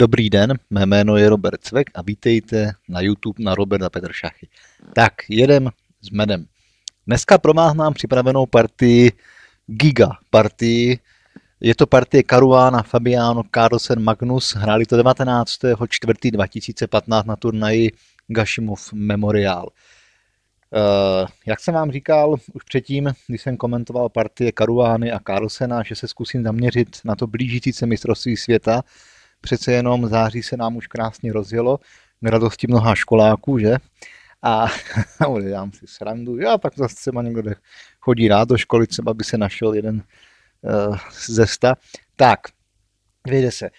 Dobrý den, mé jméno je Robert Cvek a vítejte na YouTube na Roberta Petršachy. Tak, jedem s medem. Dneska promáhnám připravenou partii Giga partii. Je to partie Karuána, Fabiano, Carlsen, Magnus. Hráli to 19.4.2015 2015 na turnaji Gashimov Memorial. Eh, jak jsem vám říkal už předtím, když jsem komentoval partie Karuány a Carlsena, že se zkusím zaměřit na to blížící se mistrovství světa, Přece jenom září se nám už krásně rozjelo, k radosti mnoha školáků, že? A dělám si srandu. Já pak zase třeba někdo chodí rád do školy, třeba by se našel jeden uh, ze sta. Tak, vyjde se.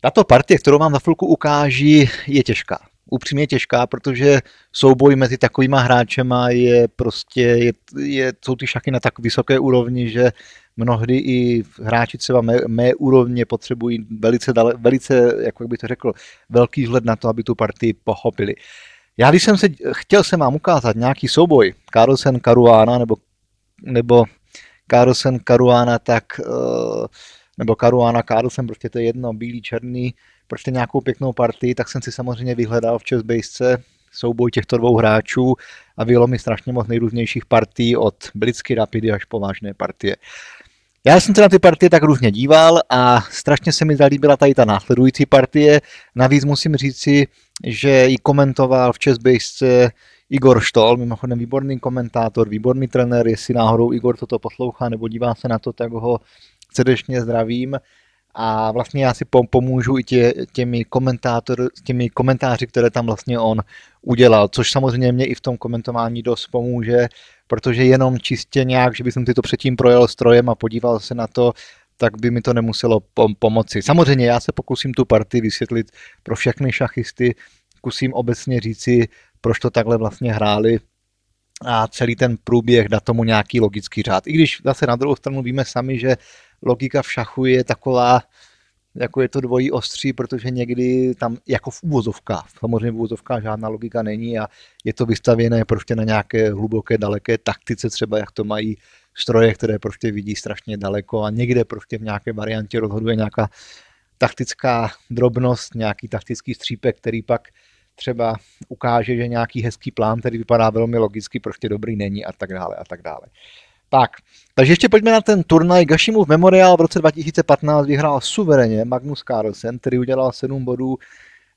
Tato partie, kterou vám na chvilku ukáží, je těžká. Upřímně těžká, protože souboj mezi takovýma hráčema je prostě, je, je, jsou ty šachy na tak vysoké úrovni, že mnohdy i hráči třeba mé, mé úrovně potřebují velice, dale, velice, jak bych to řekl, velký vzhled na to, aby tu partii pochopili. Já když jsem se, chtěl jsem vám ukázat nějaký souboj Carlsen Karuana nebo, nebo Carlsen Karuana, tak eh, nebo Karuana Carlsen, prostě to je jedno, bílý, černý, prostě nějakou pěknou partii, tak jsem si samozřejmě vyhledal v Chessbase souboj těchto dvou hráčů a bylo mi strašně moc nejrůznějších partí od blitzky rapidy až po vážné partie. Já jsem se na ty partie tak různě díval a strašně se mi zalíbila tady ta následující partie. Navíc musím říci, že ji komentoval v Česbejsce Igor Štol, mimochodem výborný komentátor, výborný trenér, jestli náhodou Igor toto poslouchá nebo dívá se na to, tak ho srdečně zdravím. A vlastně já si pomůžu i tě, těmi, komentátor, těmi komentáři, které tam vlastně on, udělal, což samozřejmě mě i v tom komentování dost pomůže, protože jenom čistě nějak, že bych si to předtím projel strojem a podíval se na to, tak by mi to nemuselo pom- pomoci. Samozřejmě já se pokusím tu partii vysvětlit pro všechny šachisty, zkusím obecně říci, proč to takhle vlastně hráli a celý ten průběh dá tomu nějaký logický řád. I když zase na druhou stranu víme sami, že logika v šachu je taková, jako je to dvojí ostří, protože někdy tam jako v úvozovkách, samozřejmě v úvozovkách žádná logika není a je to vystavěné prostě na nějaké hluboké, daleké taktice, třeba jak to mají stroje, které prostě vidí strašně daleko a někde prostě v nějaké variantě rozhoduje nějaká taktická drobnost, nějaký taktický střípek, který pak třeba ukáže, že nějaký hezký plán, který vypadá velmi logicky, prostě dobrý není a tak dále a tak dále. Tak, takže ještě pojďme na ten turnaj. Gashimův Memorial v roce 2015 vyhrál suverénně Magnus Carlsen, který udělal 7 bodů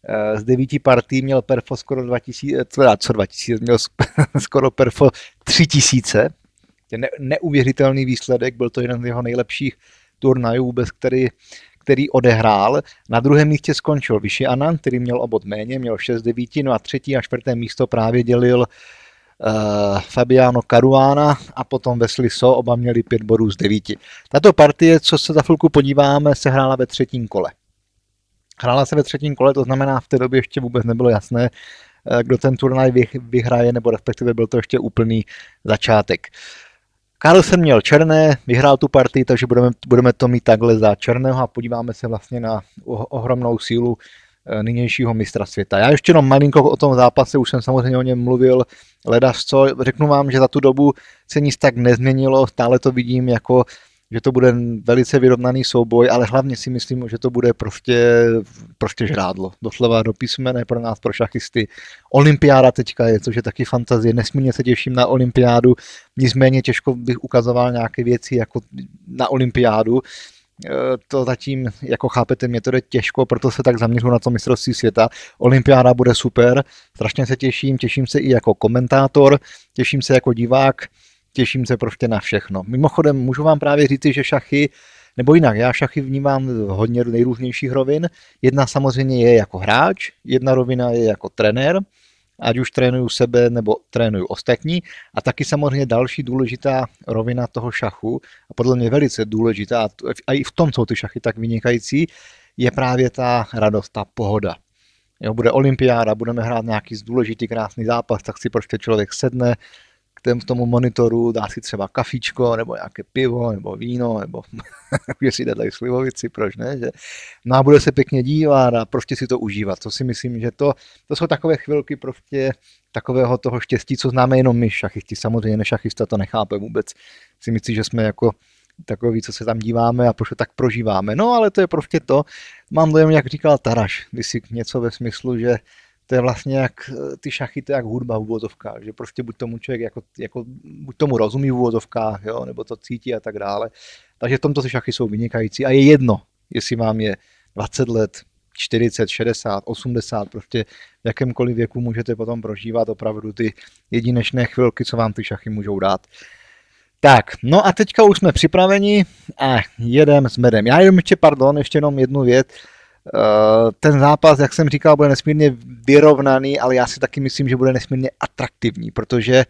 eh, z devíti partí, měl perfo skoro 2000, eh, co 2000, měl skoro perfo 3000. Ne, neuvěřitelný výsledek, byl to jeden z jeho nejlepších turnajů vůbec, který, který odehrál. Na druhém místě skončil Vyši Anan, který měl obod méně, měl 6 devíti, no a třetí a čtvrté místo právě dělil uh, Eh, Fabiano Caruana a potom Wesley So, oba měli pět bodů z devíti. Tato partie, co se za chvilku podíváme, se hrála ve třetím kole. Hrála se ve třetím kole, to znamená, v té době ještě vůbec nebylo jasné, eh, kdo ten turnaj vyhraje, nebo respektive byl to ještě úplný začátek. Carlsen měl černé, vyhrál tu partii, takže budeme, budeme to mít takhle za černého a podíváme se vlastně na ohromnou sílu Eh, nynějšího mistra světa. Já ještě jenom malinko o tom zápase, už jsem samozřejmě o něm mluvil, ledaš co, řeknu vám, že za tu dobu se nic tak nezměnilo, stále to vidím jako že to bude velice vyrovnaný souboj, ale hlavně si myslím, že to bude prostě, prostě žrádlo. Doslova do písmene pro nás, pro šachisty. Olympiáda teďka je, což je taky fantazie. Nesmírně se těším na olympiádu. Nicméně těžko bych ukazoval nějaké věci jako na olympiádu. Eh, to zatím, jako chápete, mě to jde těžko, proto se tak zaměřu na to mistrovství světa. Olympiáda bude super, strašně se těším, těším se i jako komentátor, těším se jako divák, těším se prostě na všechno. Mimochodem, můžu vám právě říct, že šachy nebo jinak, já šachy vnímám hodně nejrůznějších rovin. Jedna samozřejmě je jako hráč, jedna rovina je jako trenér, ať už trénuju sebe nebo trénuju ostatní. A taky samozřejmě další důležitá rovina toho šachu, a podle mě velice důležitá, a i v tom jsou ty šachy tak vynikající, je právě ta radost, ta pohoda. Jo, bude olympiáda, budeme hrát nějaký důležitý, krásný zápas, tak si prostě člověk sedne, k tomu monitoru dá si třeba kafičko, nebo nějaké pivo, nebo víno, nebo když si tady slivovici, proč ne, že? No a bude se pěkně dívat a prostě si to užívat. To si myslím, že to, to jsou takové chvilky prostě takového toho štěstí, co známe jenom my šachisti. Samozřejmě nešachista to nechápe vůbec. Si myslím, že jsme jako takový, co se tam díváme a proč to tak prožíváme. No ale to je prostě to. Mám dojem, jak říkal Taraš, když si něco ve smyslu, že to je vlastně jak eh, ty šachy, to je jak hudba v úvozovkách, že prostě buď tomu člověk jako, jako buď tomu rozumí v úvozovkách, jo, nebo to cítí a tak dále. Takže v tomto ty šachy jsou vynikající a je jedno, jestli mám je 20 let, 40, 60, 80, prostě v jakémkoliv věku můžete potom prožívat opravdu ty jedinečné chvilky, co vám ty šachy můžou dát. Tak, no a teďka už jsme připraveni a jedem s medem. Já jenom ještě, pardon, ještě jenom jednu věc. Eh, ten zápas, jak jsem říkal, bude nesmírně vyrovnaný, ale já si taky myslím, že bude nesmírně atraktivní, protože eh,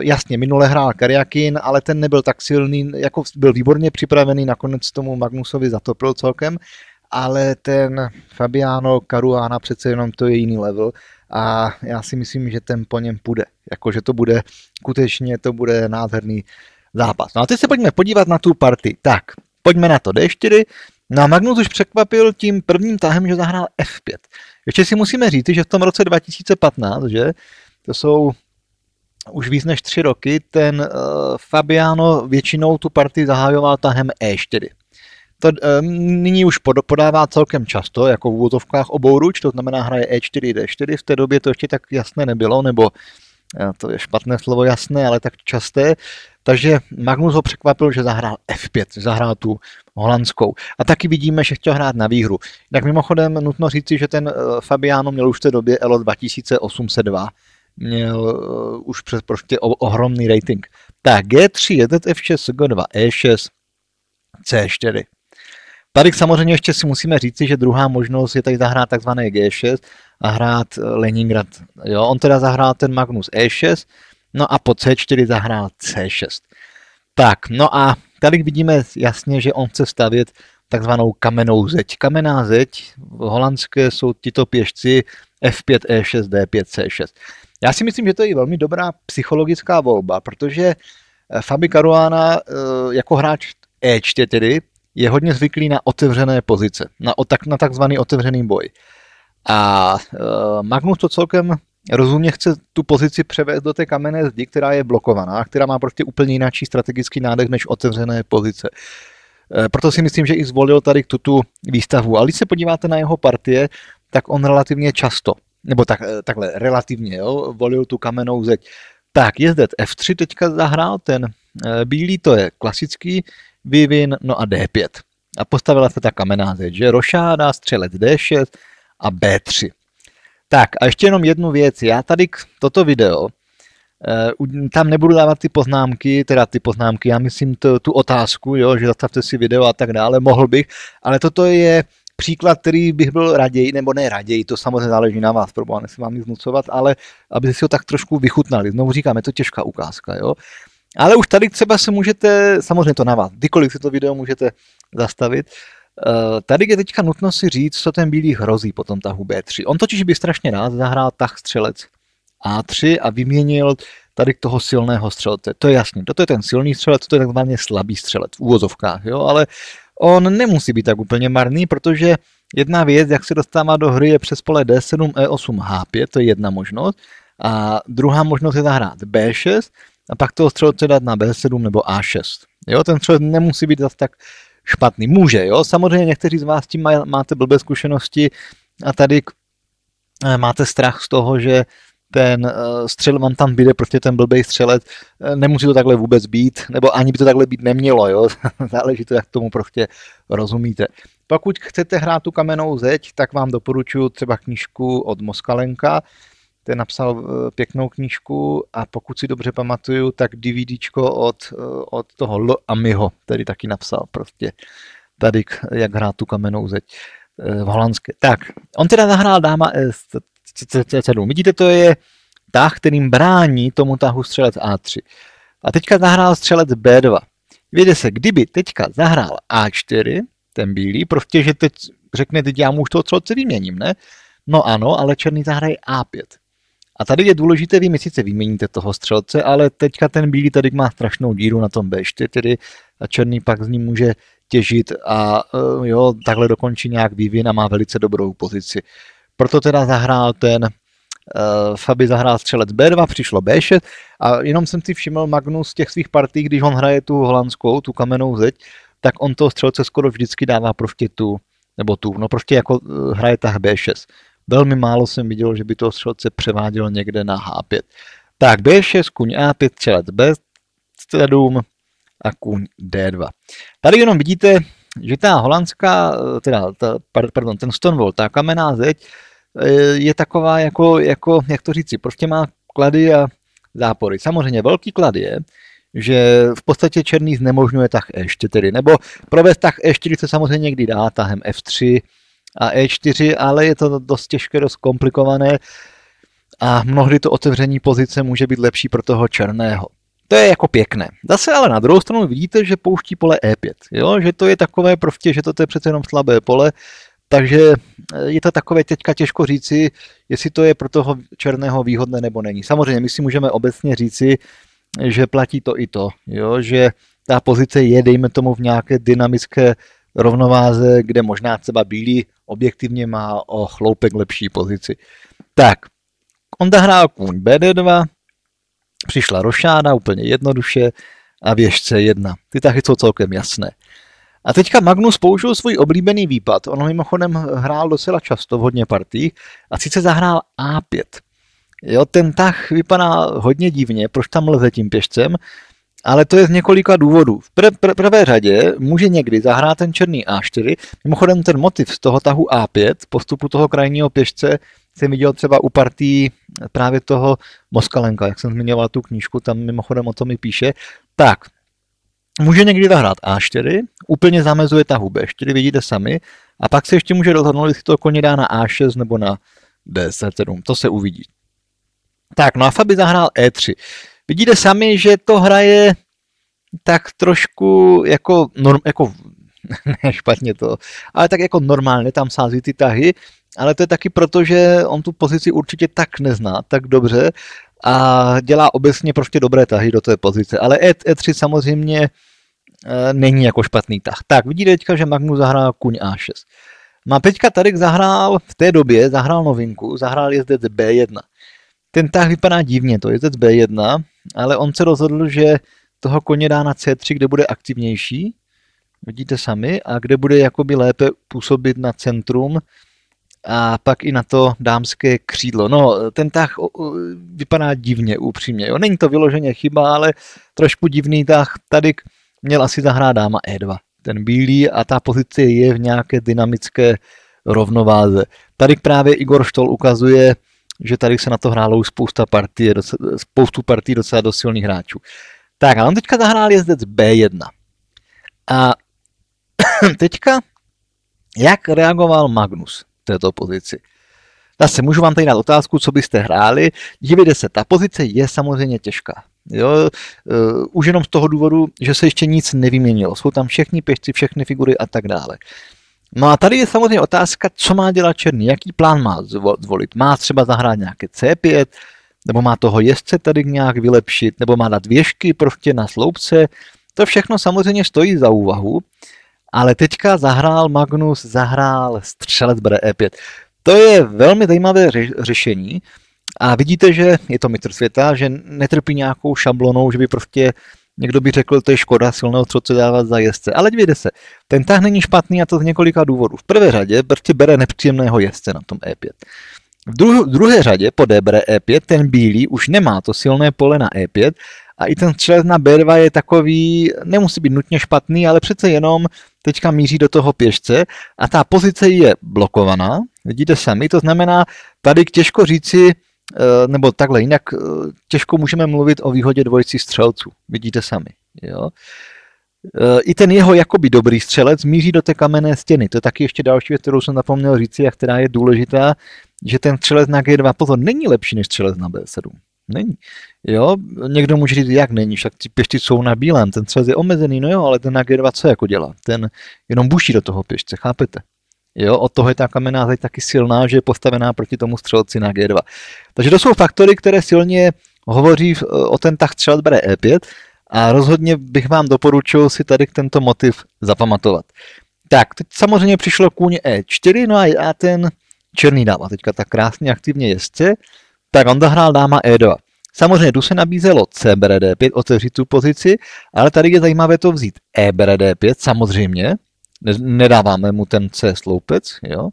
jasně, minule hrál Kariakin, ale ten nebyl tak silný, jako byl výborně připravený, nakonec tomu Magnusovi zatopil celkem, ale ten Fabiano Caruana přece jenom to je jiný level a já si myslím, že ten po něm půjde. Jakože to bude, skutečně to bude nádherný zápas. No a teď se pojďme podívat na tu party. Tak, pojďme na to D4, No a Magnus už překvapil tím prvním tahem, že zahrál F5. Ještě si musíme říct, že v tom roce 2015, že to jsou už víc než tři roky, ten uh, Fabiano většinou tu partii zahájoval tahem E4. To eh, nyní už pod, podává celkem často, jako v úvodovkách obou ruč, to znamená hraje E4, D4, v té době to ještě tak jasné nebylo, nebo eh, to je špatné slovo jasné, ale tak časté. Takže Magnus ho překvapil, že zahrál F5, zahrál tu holandskou. A taky vidíme, že chtěl hrát na výhru. Tak mimochodem nutno říci, že ten eh, Fabiano měl už v té době ELO 2802, měl eh, už přes prostě ohromný rating. Tak G3, jedet F6, G2, E6, C4. Tady samozřejmě ještě si musíme říci, že druhá možnost je tady zahrát takzvané G6 a hrát eh, Leningrad. Jo, on teda zahrál ten Magnus E6, No a po C4 zahrál C6. Tak, no a tady vidíme jasně, že on chce stavět takzvanou kamenou zeď. Kamená zeď, v holandské jsou tyto pěšci F5, E6, D5, C6. Já si myslím, že to je velmi dobrá psychologická volba, protože eh, Fabi Caruana eh, jako hráč E4 tedy je hodně zvyklý na otevřené pozice, na, na takzvaný otevřený boj. A eh, Magnus to celkem rozumně chce tu pozici převést do té kamenné zdi, která je blokovaná, která má prostě úplně jináčí strategický nádech než otevřené pozice. Eh, proto si myslím, že i zvolil tady tu, tu výstavu. Ale když se podíváte na jeho partie, tak on relativně často, nebo tak, eh, takhle relativně, jo, volil tu kamennou zeď. Tak, zde F3 teďka zahrál ten eh, bílý, to je klasický vývin, no a D5. A postavila se ta kamená zeď, že rošáda, střelec D6 a B3. Tak a ještě jenom jednu věc. Já tady k toto video, eh, tam nebudu dávat ty poznámky, teda ty poznámky, já myslím to, tu otázku, jo, že zastavte si video a tak dále, mohl bych, ale toto je příklad, který bych byl raději, nebo ne raději, to samozřejmě záleží na vás, proboha, nechci vám nic nucovat, ale aby si ho tak trošku vychutnali. Znovu říkám, je to těžká ukázka, jo. Ale už tady třeba se můžete, samozřejmě to na vás, kdykoliv si to video můžete zastavit, uh, Eh, tady je teďka nutno si říct, co ten bílý hrozí potom tom tahu B3. On totiž by strašně rád zahrál tah střelec A3 a vyměnil tady k toho silného střelce. To je jasný, toto je ten silný střelec, to je takzvaně slabý střelec v úvozovkách, jo, ale on nemusí být tak úplně marný, protože jedna věc, jak se dostává do hry, je přes pole D7, E8, H5, to je jedna možnost. A druhá možnost je zahrát B6 a pak toho střelce dát na B7 nebo A6. Jo, ten střelec nemusí být zase tak špatný. Může, jo. Samozřejmě někteří z vás tím máte blbé zkušenosti a tady eh, máte strach z toho, že ten eh, střel vám tam bude prostě ten blbý střelec eh, nemusí to takhle vůbec být, nebo ani by to takhle být nemělo, jo, záleží to, jak tomu prostě rozumíte. Pokud chcete hrát tu kamenou zeď, tak vám doporučuji třeba knížku od Moskalenka, ten napsal eh, pěknou knížku a pokud si dobře pamatuju, tak DVDčko od, eh, od toho L. Amiho, který taky napsal prostě tady, jak hrát tu kamenou zeď eh, v holandské. Tak, on teda zahrál dáma C7. Vidíte, to je tah, kterým brání tomu tahu střelec A3. A teďka zahrál střelec B2. Víte se, kdyby teďka zahrál A4, ten bílý, prostě, že teď řekne, teď já mu už toho střelce vyměním, ne? No ano, ale černý zahraje A5. A tady je důležité, vy mi sice vyměníte toho střelce, ale teďka ten bílý tady má strašnou díru na tom B4 tedy a černý pak z ní může těžit a eh, jo, takhle dokončí nějak vývin a má velice dobrou pozici. Proto teda zahrál ten uh, Fabi zahrál střelec B2, přišlo B6 a jenom jsem si všiml Magnus z těch svých partí, když on hraje tu holandskou, tu kamenou zeď, tak on toho střelce skoro vždycky dává prostě tu, nebo tu, no prostě jako eh, hraje tah B6. Velmi málo jsem viděl, že by to střelce převádělo někde na H5. Tak B6, kuň A5, střelec B7 a kuň D2. Tady jenom vidíte, že ta holandská, teda, ta, pardon, ten Stonewall, ta kamená zeď, eh, je taková jako, jako, jak to říci, prostě má klady a zápory. Samozřejmě velký klad je, že v podstatě černý znemožňuje tah E4, nebo provést tah E4 se samozřejmě někdy dá tahem F3, a E4, ale je to dost těžké, dost komplikované a mnohdy to otevření pozice může být lepší pro toho černého. To je jako pěkné. Zase ale na druhou stranu vidíte, že pouští pole E5, jo? že to je takové prostě, že to je přece jenom slabé pole, takže eh, je to takové teďka těžko říci, jestli to je pro toho černého výhodné nebo není. Samozřejmě my si můžeme obecně říci, že platí to i to, jo? že ta pozice je, dejme tomu, v nějaké dynamické rovnováze, kde možná třeba bílí objektivně má o chloupek lepší pozici. Tak, on hrál kůň BD2, přišla rošáda úplně jednoduše a věž C1. Ty tahy jsou celkem jasné. A teďka Magnus použil svůj oblíbený výpad. On mimochodem hrál docela často v hodně partích a sice zahrál A5. Jo, ten tah vypadá hodně divně, proč tam lze tím pěšcem, ale to je z několika důvodů. V pr- pr- prvé řadě může někdy zahrát ten černý A4. Mimochodem ten motiv z toho tahu A5, postupu toho krajního pěšce, jsem viděl třeba u partí právě toho Moskalenka, jak jsem zmiňoval tu knížku, tam mimochodem o tom i píše. Tak, může někdy zahrát A4, úplně zamezuje tahu B4, vidíte sami, a pak se ještě může rozhodnout, jestli to koně dá na A6 nebo na D7, to se uvidí. Tak, no a Fabi zahrál E3. Vidíte sami, že to hraje tak trošku jako, norm, jako ne špatně to, ale tak jako normálně tam sází ty tahy, ale to je taky proto, že on tu pozici určitě tak nezná, tak dobře a dělá obecně prostě dobré tahy do té pozice, ale E3 e samozřejmě e, není jako špatný tah. Tak, vidíte teďka, že Magnus zahrál kuň A6. Má no teďka tady zahrál v té době, zahrál novinku, zahrál jezdec B1. Ten tah vypadá divně, to jezdec B1, ale on se rozhodl, že toho koně dá na C3, kde bude aktivnější, vidíte sami, a kde bude jakoby lépe působit na centrum a pak i na to dámské křídlo. No, ten tah vypadá divně, upřímně. Jo. Není to vyloženě chyba, ale trošku divný tah. Tady měl asi zahrát dáma E2, ten bílý, a ta pozice je v nějaké dynamické rovnováze. Tady právě Igor Štol ukazuje, že tady se na to hrálo už spousta partí, spoustu partí docela do silných hráčů. Tak a on teďka zahrál jezdec B1. A teďka, jak reagoval Magnus v této pozici? Zase můžu vám tady dát otázku, co byste hráli. Dívejte se, ta pozice je samozřejmě těžká. Jo, uh, už jenom z toho důvodu, že se ještě nic nevyměnilo. Jsou tam všechny pěšci, všechny figury a tak dále. Uh, No a tady je samozřejmě otázka, co má dělat Černý, jaký plán má zvolit. Má třeba zahrát nějaké C5, nebo má toho jezdce tady nějak vylepšit, nebo má dát věžky prostě na sloupce. To všechno samozřejmě stojí za úvahu, ale teďka zahrál Magnus, zahrál střelec bere E5. To je velmi zajímavé řešení a vidíte, že je to mistr světa, že netrpí nějakou šablonou, že by prostě Někdo by řekl, to je škoda silného co dávat za jezdce, ale dvěde se. Ten tah není špatný a to z několika důvodů. V prvé řadě prostě bere nepříjemného jezdce na tom E5. V druhé řadě po D bere E5, ten bílý už nemá to silné pole na E5 a i ten střelec na B2 je takový, nemusí být nutně špatný, ale přece jenom teďka míří do toho pěšce a ta pozice je blokovaná, vidíte sami, to znamená, tady těžko říci, Eh, nebo takhle, jinak eh, těžko můžeme mluvit o výhodě dvojici střelců, vidíte sami. Jo? Eh, I ten jeho jakoby dobrý střelec míří do té kamenné stěny. To je taky ještě další věc, kterou jsem zapomněl říci a která je důležitá, že ten střelec na G2 pozor není lepší než střelec na B7. Není. Jo, někdo může říct, jak není, však ty pěšci jsou na bílém, ten střelec je omezený, no jo, ale ten na G2 co jako dělá? Ten jenom buší do toho pěšce, chápete? Jo, od toho je ta kamená zeď taky silná, že je postavená proti tomu střelci na G2. Takže to jsou faktory, které silně hovoří o ten tak střelat e bere E5 a rozhodně bych vám doporučil si tady tento motiv zapamatovat. Tak, teď samozřejmě přišlo kůň E4, no a já ten černý dáma teďka tak krásně aktivně jezdce, tak on zahrál dáma E2. Samozřejmě tu se nabízelo C bere D5, otevřít tu pozici, ale tady je zajímavé to vzít E bere D5, samozřejmě, nedáváme mu ten C sloupec, jo.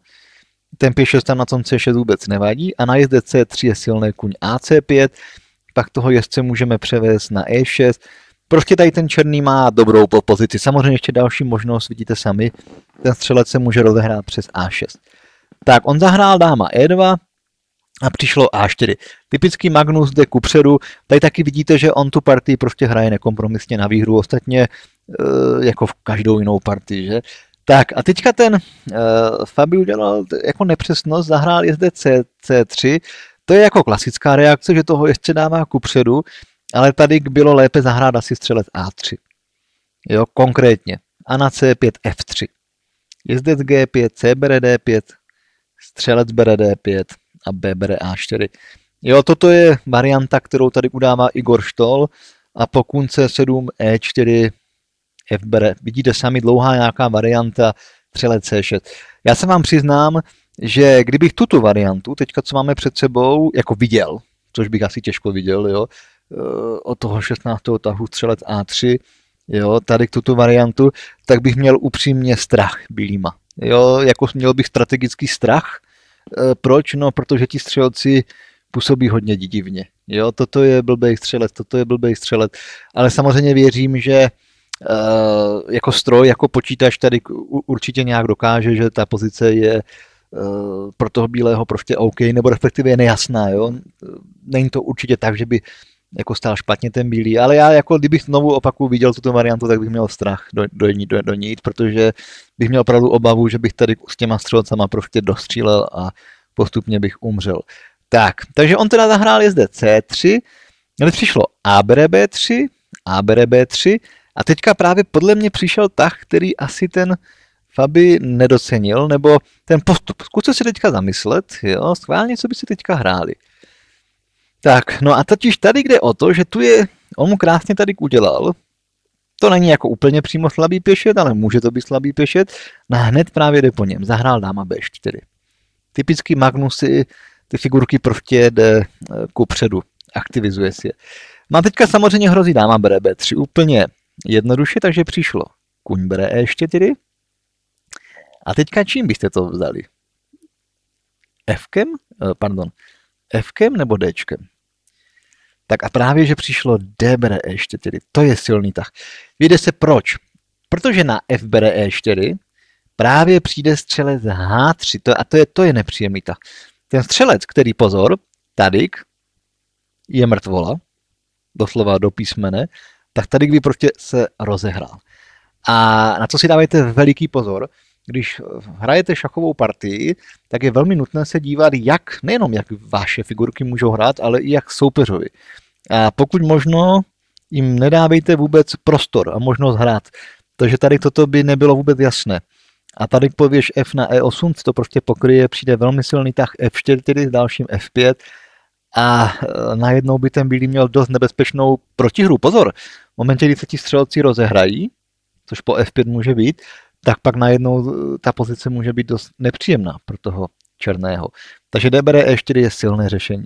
Ten pěšec tam na tom C6 vůbec nevadí a na jezdec C3 je silné kuň AC5, pak toho jezdce můžeme převést na E6. Prostě tady ten černý má dobrou pozici. Samozřejmě ještě další možnost, vidíte sami, ten střelec se může rozehrát přes A6. Tak on zahrál dáma E2, a přišlo A4. Typický Magnus jde předu, tady taky vidíte, že on tu partii prostě hraje nekompromisně na výhru, ostatně eh, jako v každou jinou partii, že? Tak a teďka ten uh, eh, Fabi udělal jako nepřesnost, zahrál je zde C, C3, to je jako klasická reakce, že toho ještě dává předu, ale tady bylo lépe zahrát asi střelec A3. Jo, konkrétně. A na C5 F3. Jezdec G5, C bere D5, střelec bere D5, a B bere A4. Jo, toto je varianta, kterou tady udává Igor Štol a po C7, E4, F bere. Vidíte sami dlouhá nějaká varianta, přelet C6. Já se vám přiznám, že kdybych tuto variantu, teďka co máme před sebou, jako viděl, což bych asi těžko viděl, jo, eh, od toho 16. tahu střelec A3, jo, tady k tuto variantu, tak bych měl upřímně strach bílýma. Jo, jako měl bych strategický strach, Eh, proč? No, protože ti střelci působí hodně divně. Jo, toto je blbej střelec, toto je blbej střelec. Ale samozřejmě věřím, že eh, jako stroj, jako počítač tady určitě nějak dokáže, že ta pozice je eh, pro toho bílého prostě OK, nebo respektive je nejasná. Jo? Není to určitě tak, že by jako stál špatně ten bílý, ale já jako kdybych znovu opaku viděl tuto variantu, tak bych měl strach do, do, ní, do, do ní jít, protože bych měl opravdu obavu, že bych tady s těma střelcama prostě dostřílel a postupně bych umřel. Tak, takže on teda zahrál je zde C3, ale přišlo A bere B3, A bere B3 a teďka právě podle mě přišel tah, který asi ten Fabi nedocenil, nebo ten postup. Zkuste si teďka zamyslet, jo, schválně, co by si teďka hráli. Tak, no a totiž tady jde o to, že tu je, on mu krásně tady udělal, to není jako úplně přímo slabý pěšet, ale může to být slabý pěšet. No hned právě jde po něm. Zahrál dáma B4. Typický Magnusy ty figurky prostě jde eh, ku předu. Aktivizuje si je. No a teďka samozřejmě hrozí dáma bere B3 úplně jednoduše, takže přišlo. Kuň bere E4. A teďka čím byste to vzali? Fkem? Eh, pardon. Fkem nebo Dčkem? Tak a právě, že přišlo DBRE 4, to je silný tah. Víde se proč? Protože na FBRE 4 právě přijde střelec H3 to, a to je, to je nepříjemný tah. Ten střelec, který pozor, tady je mrtvola, doslova do písmene, tak tady by prostě se rozehrál. A na co si dávajte veliký pozor, když eh, hrajete šachovou partii, tak je velmi nutné se dívat, jak nejenom jak vaše figurky můžou hrát, ale i jak soupeřovi. A pokud možno, jim nedávejte vůbec prostor a možnost hrát. Takže tady toto by nebylo vůbec jasné. A tady pověš F na E8, to prostě pokryje, přijde velmi silný tah F4 tedy s dalším F5 a eh, najednou by ten bílý měl dost nebezpečnou protihru. Pozor, v momentě, kdy se ti střelci rozehrají, což po F5 může být, tak pak najednou eh, ta pozice může být dost nepříjemná pro toho černého. Takže DBR E4 je silné řešení.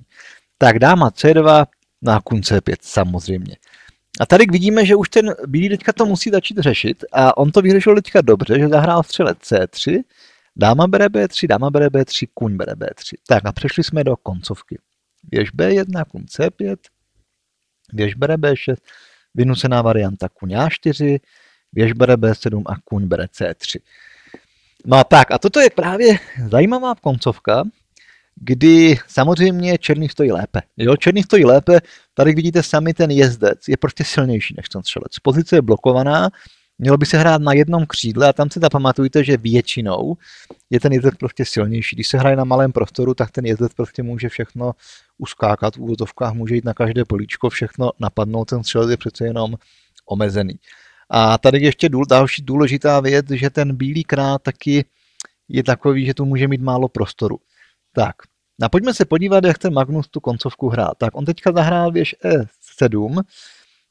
Tak dáma C2 na kun C5 samozřejmě. A tady vidíme, že už ten bílý teďka to musí začít řešit a on to vyřešil teďka dobře, že zahrál střelec C3, dáma bere B3, dáma bere B3, kuň bere B3. Tak a přešli jsme do koncovky. Věž B1, kuň C5, věž bere B6, vynucená varianta kuň A4, Věž bere B7 a kuň bere C3. No a tak, a toto je právě zajímavá koncovka, kdy samozřejmě černý stojí lépe. Jo, černý stojí lépe, tady vidíte sami ten jezdec, je prostě silnější než ten střelec. Pozice je blokovaná, mělo by se hrát na jednom křídle a tam si zapamatujte, že většinou je ten jezdec prostě silnější. Když se hraje na malém prostoru, tak ten jezdec prostě může všechno uskákat v úvodovkách, může jít na každé políčko, všechno napadnout, ten střelec je přece jenom omezený. A tady ještě další důležitá věc, že ten bílý krát taky je takový, že tu může mít málo prostoru. Tak, a pojďme se podívat, jak ten Magnus tu koncovku hrát. Tak on teďka zahrál věž E7,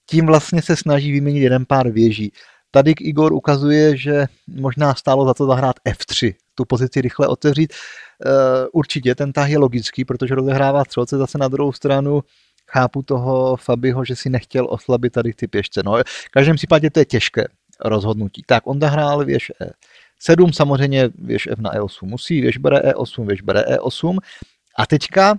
tím vlastně se snaží vyměnit jeden pár věží. Tady Igor ukazuje, že možná stálo za to zahrát F3, tu pozici rychle otevřít. E, určitě ten tah je logický, protože rozehrává střelce zase na druhou stranu chápu toho Fabiho, že si nechtěl oslabit tady ty pěšce. No, v každém případě to je těžké rozhodnutí. Tak on zahrál věž E7, samozřejmě věž F na E8 musí, věž bere E8, věž bere E8 a teďka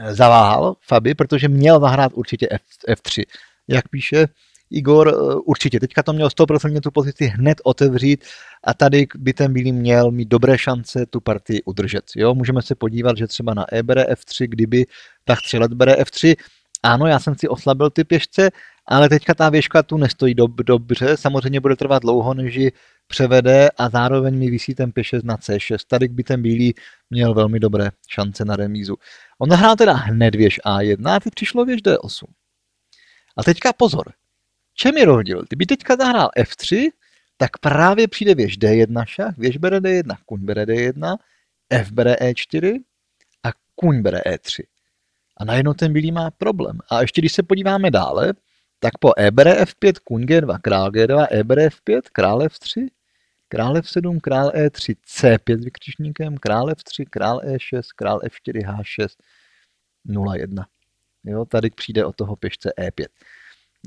eh, zaváhal Fabi, protože měl zahrát určitě F, F3. Jak píše Igor eh, určitě teďka to měl 100% tu pozici hned otevřít a tady by ten Bílý měl mít dobré šance tu partii udržet. Jo? Můžeme se podívat, že třeba na E bere F3, kdyby tak střelet bere F3, ano, já jsem si oslabil ty pěšce, ale teďka ta věžka tu nestojí dob- dobře, samozřejmě bude trvat dlouho, než ji převede a zároveň mi vysí ten pěšec na C6. Tady by ten bílý měl velmi dobré šance na remízu. On nahrál teda hned věž A1 a teď přišlo věž D8. A teďka pozor, čem je rozdíl? Kdyby teďka zahrál F3, tak právě přijde věž D1 šach, věž bere D1, kuň bere D1, F bere E4 a kuň bere E3. A najednou ten bílý má problém. A ještě když se podíváme dále, tak po E bere F5, kuň G2, král G2, E bere F5, král F3, král F7, král E3, C5 s vykřičníkem, král F3, král E6, král F4, H6, 0,1. Jo, tady přijde od toho pěšce E5.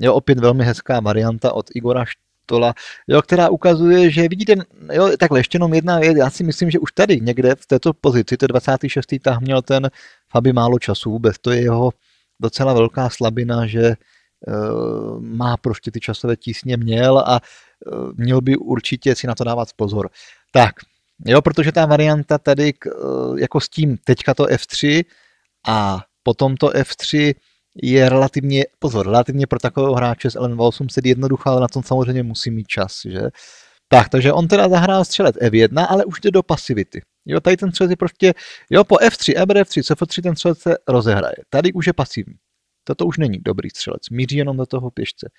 Jo, opět velmi hezká varianta od Igora Štola, jo, která ukazuje, že vidíte, jo, takhle ještě jenom jedna věc, já si myslím, že už tady někde v této pozici, to 26. tah měl ten Fabi málo času vůbec, to je jeho docela velká slabina, že e, má prostě ty časové tísně měl a e, měl by určitě si na to dávat pozor. Tak, jo, protože ta varianta tady k, e, jako s tím teďka to F3 a potom to F3 je relativně, pozor, relativně pro takového hráče s Ellen sedí jednoduchá, ale na tom samozřejmě musí mít čas, že? Tak, takže on teda zahrál střelec F1, ale už jde do pasivity. Jo, tady ten střelec je prostě, jo, po F3, EBR, F3, CF3 ten střelec se rozehraje. Tady už je pasivní. Toto už není dobrý střelec, míří jenom do toho pěšce.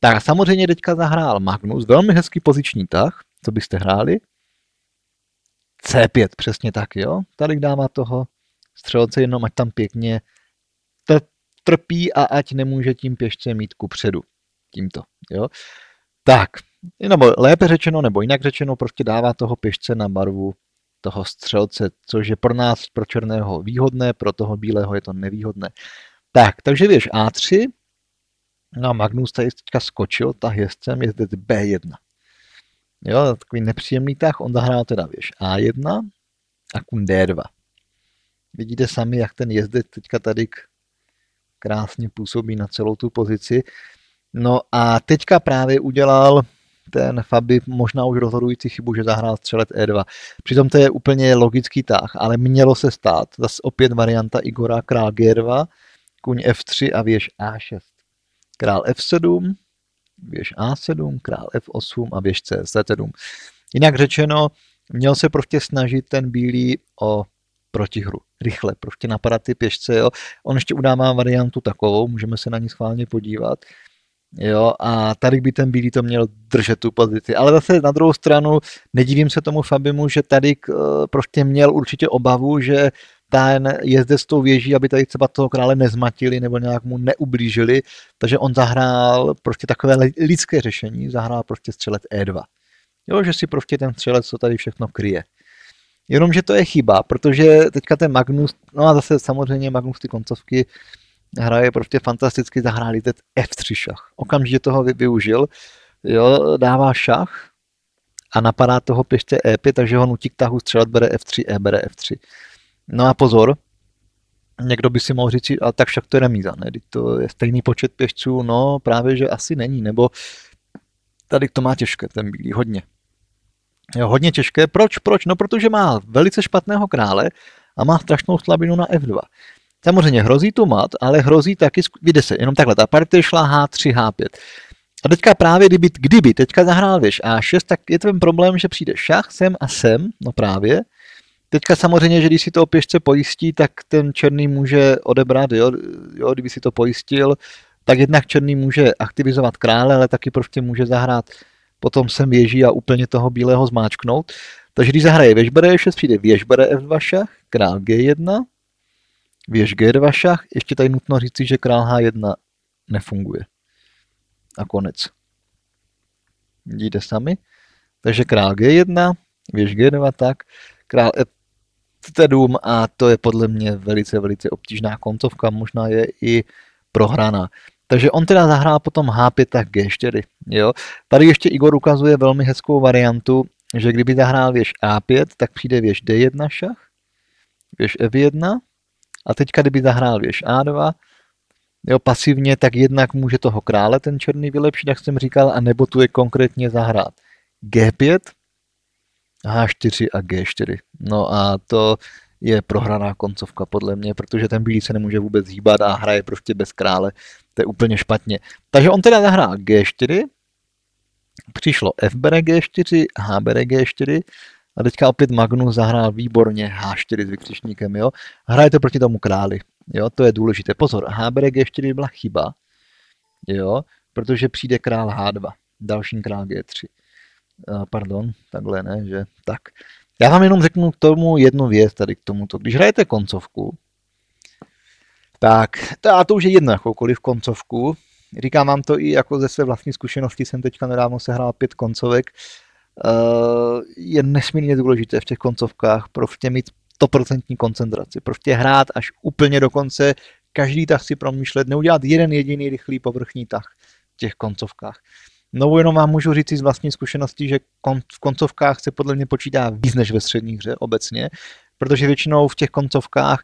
Tak samozřejmě teďka zahrál Magnus, velmi hezký poziční tah, co byste hráli. C5, přesně tak, jo. Tady dává toho střelce jenom, ať tam pěkně trpí a ať nemůže tím pěšce mít ku předu. Tímto, jo. Tak, nebo lépe řečeno, nebo jinak řečeno, prostě dává toho pěšce na barvu toho střelce, což je pro nás, pro černého, výhodné, pro toho bílého je to nevýhodné. Tak, takže věž A3, no a Magnus tady teďka skočil, tah jezdcem, jezdec B1. Jo, takový nepříjemný tah, on zahrál teda věž A1 a kun D2. Vidíte sami, jak ten jezdec teďka tady k krásně působí na celou tu pozici. No a teďka právě udělal ten Fabi možná už rozhodující chybu, že zahrál střelet E2. Přitom to je úplně logický tah, ale mělo se stát. Zase opět varianta Igora, král G2, kuň F3 a věž A6. Král F7, věž A7, král F8 a věž C7. Jinak řečeno, měl se prostě snažit ten bílý o protihru. Rychle, prostě napadat ty pěšce, jo. On ještě udává variantu takovou, můžeme se na ní schválně podívat. Jo, a tady by ten bílý to měl držet tu pozici. Ale zase na druhou stranu nedivím se tomu Fabimu, že tady eh, prostě měl určitě obavu, že ten jezde s tou věží, aby tady třeba toho krále nezmatili nebo nějak mu neublížili, takže on zahrál prostě takové lidské řešení, zahrál prostě střelec E2. Jo, že si prostě ten střelec, to tady všechno kryje. Jenomže to je chyba, protože teďka ten Magnus, no a zase samozřejmě Magnus ty koncovky hraje prostě fantasticky, zahráli ten F3 šach. Okamžitě toho využil, jo, dává šach a napadá toho pěšce E5, takže ho nutí k tahu střelat, bere F3, E bere F3. No a pozor, někdo by si mohl říct, ale tak však to je remíza, ne? to je stejný počet pěšců, no právě, že asi není, nebo tady to má těžké, ten bílý, hodně. Jo, hodně těžké. Proč? Proč? No, protože má velice špatného krále a má strašnou slabinu na F2. Samozřejmě hrozí tu mat, ale hrozí taky, vyjde se, jenom takhle, ta partie šla H3, H5. A teďka právě, kdyby, kdyby teďka zahrál věž A6, tak je ten problém, že přijde šach sem a sem, no právě. Teďka samozřejmě, že když si to o pěšce pojistí, tak ten černý může odebrat, jo, jo, kdyby si to pojistil, tak jednak černý může aktivizovat krále, ale taky prostě může zahrát potom sem ježí a úplně toho bílého zmáčknout. Takže když zahraje věž bere E6, přijde věž bere F2 šach, král G1, věž G2 šach, ještě tady nutno říci, že král H1 nefunguje. A konec. Vidíte sami. Takže král G1, věž G2, tak, král F7 a to je podle mě velice, velice obtížná koncovka, možná je i prohraná. Takže on teda zahrál potom H5 a G4. Jo? Tady ještě Igor ukazuje velmi hezkou variantu, že kdyby zahrál věž A5, tak přijde věž D1 šach, věž F1 a teďka kdyby zahrál věž A2, jo, pasivně, tak jednak může toho krále ten černý vylepšit, jak jsem říkal, a nebo tu je konkrétně zahrát G5, H4 a G4. No a to je prohraná koncovka podle mě, protože ten bílý se nemůže vůbec hýbat a hraje prostě bez krále. To je úplně špatně. Takže on teda zahrál G4, přišlo F bere G4, H bere G4 a teďka opět Magnus zahrál výborně H4 s vykřičníkem, jo. Hraje to proti tomu králi, jo, to je důležité. Pozor, H bere G4 byla chyba, jo, protože přijde král H2, další král G3. Eh, pardon, takhle ne, že tak. Já vám jenom řeknu k tomu jednu věc tady k tomuto. Když hrajete koncovku, tak a to už je jedno, jakoukoliv koncovku. Říkám vám to i jako ze své vlastní zkušenosti, jsem teďka nedávno sehrál pět koncovek. Eh, je nesmírně důležité v těch koncovkách prostě mít 100% koncentraci. Prostě hrát až úplně do konce, každý tah si promýšlet, neudělat jeden jediný rychlý povrchní tah v těch koncovkách. No jenom vám můžu říct z vlastní zkušenosti, že v koncovkách se podle mě počítá víc než ve střední hře obecně, protože většinou v těch koncovkách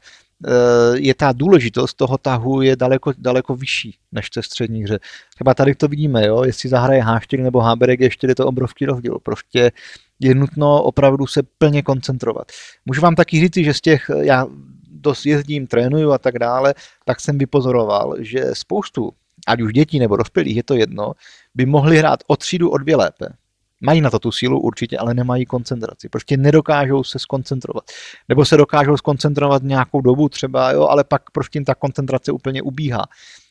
Eh, je ta důležitost toho tahu je daleko, daleko vyšší než v té střední hře. Třeba tady to vidíme, jo? jestli zahraje Háštěk nebo háberek, ještě je to obrovský rozdíl. Prostě je nutno opravdu se plně koncentrovat. Můžu vám taky říct, že z těch, já dost jezdím, trénuju a tak dále, tak jsem vypozoroval, že spoustu, ať už dětí nebo dospělých, je to jedno, by mohli hrát o třídu o dvě lépe. Mají na to tu sílu určitě, ale nemají koncentraci. Prostě nedokážou se skoncentrovat. Nebo se dokážou skoncentrovat nějakou dobu třeba, jo, ale pak prostě jim ta koncentrace úplně ubíhá.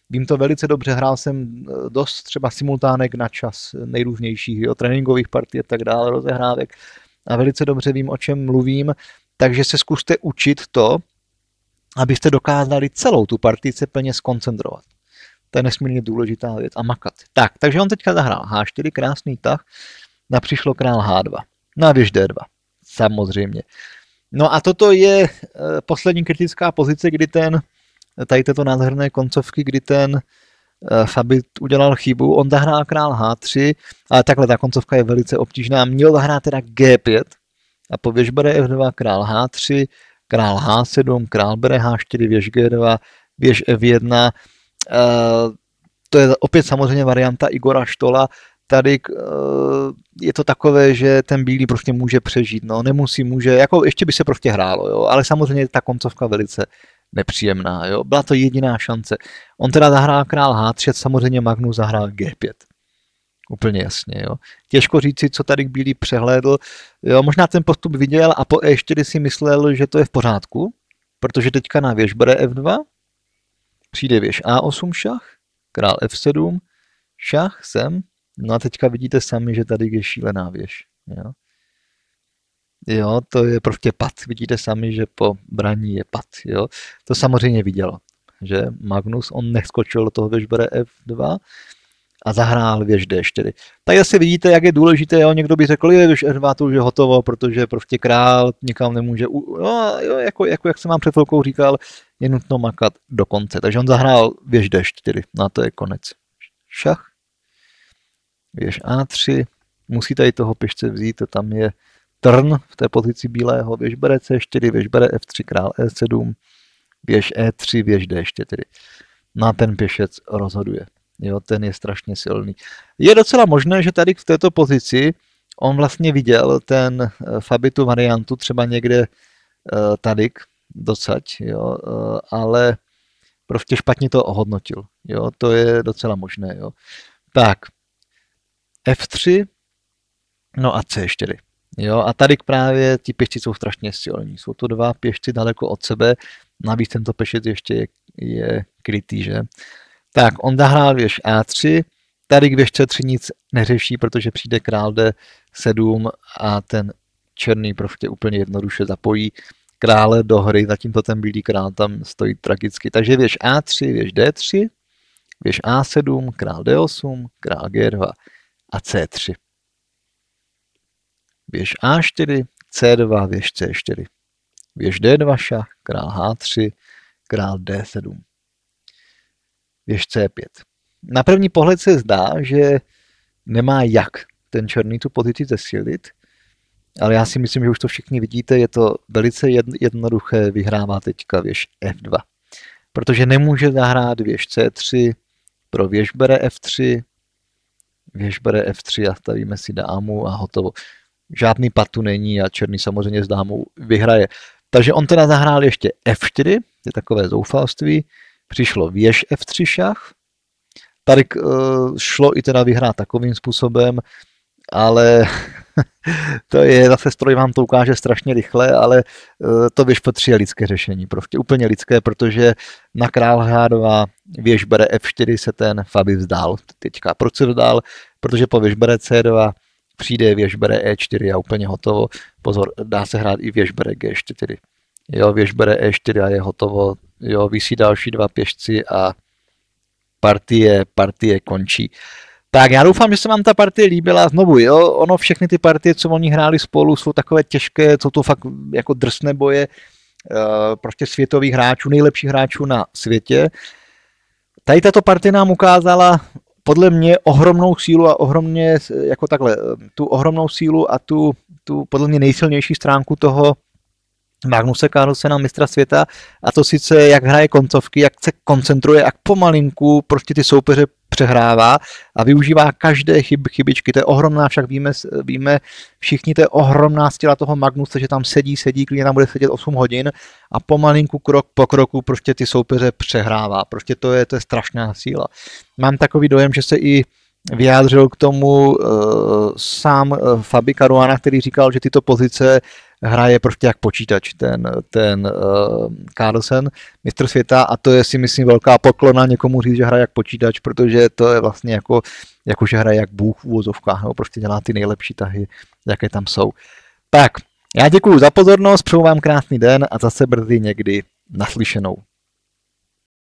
Vím to velice dobře, hrál jsem eh, dost třeba simultánek na čas nejrůznějších, jo, tréninkových partí a tak dále, rozehrávek. A velice dobře vím, o čem mluvím, takže se zkuste učit to, abyste dokázali celou tu partii se plně skoncentrovat. To je nesmírně důležitá věc a makat. Tak, takže on teďka zahrál H4, krásný tah napřišlo král H2. No a věž D2. Samozřejmě. No a toto je eh, poslední kritická pozice, kdy ten, tady této nádherné koncovky, kdy ten eh, Fabit udělal chybu, on zahrál král H3, ale takhle ta koncovka je velice obtížná. Měl zahrát teda G5 a po věž bere F2, král H3, král H7, král bere H4, věž G2, věž F1. Eh, to je opět samozřejmě varianta Igora Štola, tady eh, je to takové, že ten bílý prostě může přežít, no, nemusí, může, jako ještě by se prostě hrálo, jo, ale samozřejmě ta koncovka velice nepříjemná, jo, byla to jediná šance. On teda zahrál král H3, samozřejmě Magnus zahrál G5. Úplně jasně, jo. Těžko říci, co tady Bílý přehlédl. Jo, možná ten postup viděl a po E4 si myslel, že to je v pořádku, protože teďka na věž bude F2, přijde věž A8 šach, král F7, šach sem, No a teďka vidíte sami, že tady je šílená věž. Jo? jo, to je prostě pad. Vidíte sami, že po braní je pad. Jo? To samozřejmě viděl, že Magnus, on neskočil do toho věžbere F2, a zahrál věž D4. Tady asi vidíte, jak je důležité, jo, někdo by řekl, že věž f 2 to už je hotovo, protože prostě král nikam nemůže, no, jo, jako, jako jak jsem vám před chvilkou říkal, je nutno makat do konce. Takže on zahrál věž D4, no a to je konec. Šach věž A3, musí tady toho pěšce vzít, tam je trn v té pozici bílého, věž bere C4, věž bere F3, král E7, věž E3, věž D4. Na ten pěšec rozhoduje. Jo, ten je strašně silný. Je docela možné, že tady v této pozici on vlastně viděl ten eh, Fabitu variantu třeba někde eh, tady, docať, jo, eh, ale prostě špatně to ohodnotil. Jo, to je docela možné. Jo. Tak, F3, no a C4. Jo, a tady právě ti pěšci jsou strašně silní. Jsou to dva pěšci daleko od sebe, navíc tento pešec ještě je, je krytý, že? Tak, on zahrál věž A3, tady k věž C3 nic neřeší, protože přijde král D7 a ten černý prostě úplně jednoduše zapojí krále do hry, zatímto ten bílý král tam stojí tragicky. Takže věž A3, věž D3, věž A7, král D8, král G2 a C3. Věž A4, C2, věž C4. Věž D2 šach, král H3, král D7. Věž C5. Na první pohled se zdá, že nemá jak ten černý tu pozici zesilit, ale já si myslím, že už to všichni vidíte, je to velice jednoduché, vyhrává teďka věž F2. Protože nemůže zahrát věž C3, pro věž bere F3, bere F3 a stavíme si dámu a hotovo. Žádný patu není a černý samozřejmě s dámou vyhraje. Takže on teda zahrál ještě F4, je takové zoufalství, přišlo věž F3 šach, tady eh, šlo i teda vyhrát takovým způsobem, ale to je zase stroj vám to ukáže strašně rychle, ale eh, to běž potří lidské řešení, prostě úplně lidské, protože na král H2 věžbere F4 se ten Fabi vzdál teďka. Proč se vzdál? Protože po věžbere C2 přijde věžbere E4 a úplně hotovo. Pozor, dá se hrát i věžbere G4. Jo, věžbere E4 a je hotovo. Jo, vysí další dva pěšci a partie, partie končí. Uh, tak já doufám, že se vám ta partie líbila. Znovu, jo, ono všechny ty partie, co oni hráli spolu, jsou takové těžké, jsou to fakt jako drsné boje eh, prostě světových hráčů, nejlepších hráčů na světě. Tady tato partie nám ukázala podle mě ohromnou sílu a ohromně, eh, jako takhle, eh, tu ohromnou sílu a tu, tu podle mě nejsilnější stránku toho Magnuse Carlsena, mistra světa, a to sice jak hraje koncovky, jak se koncentruje, jak pomalinku prostě ty soupeře přehrává a využívá každé chyb, chybičky. To je ohromná, však víme, víme všichni, to je ohromná stěla toho magnusa, že tam sedí, sedí, klidně tam bude sedět 8 hodin a pomalinku krok po kroku prostě ty soupeře přehrává. Prostě to je, to je strašná síla. Mám takový dojem, že se i vyjádřil k tomu uh, sám uh, eh, Fabi Caruana, který říkal, že tyto pozice hraje prostě jak počítač ten, ten uh, Carlsen, mistr světa a to je si myslím velká poklona někomu říct, že hraje jak počítač, protože to je vlastně jako, jako že hraje jak bůh v úvozovkách, nebo prostě dělá ty nejlepší tahy, jaké tam jsou. Tak, já děkuji za pozornost, přeju vám krásný den a zase brzy někdy naslyšenou.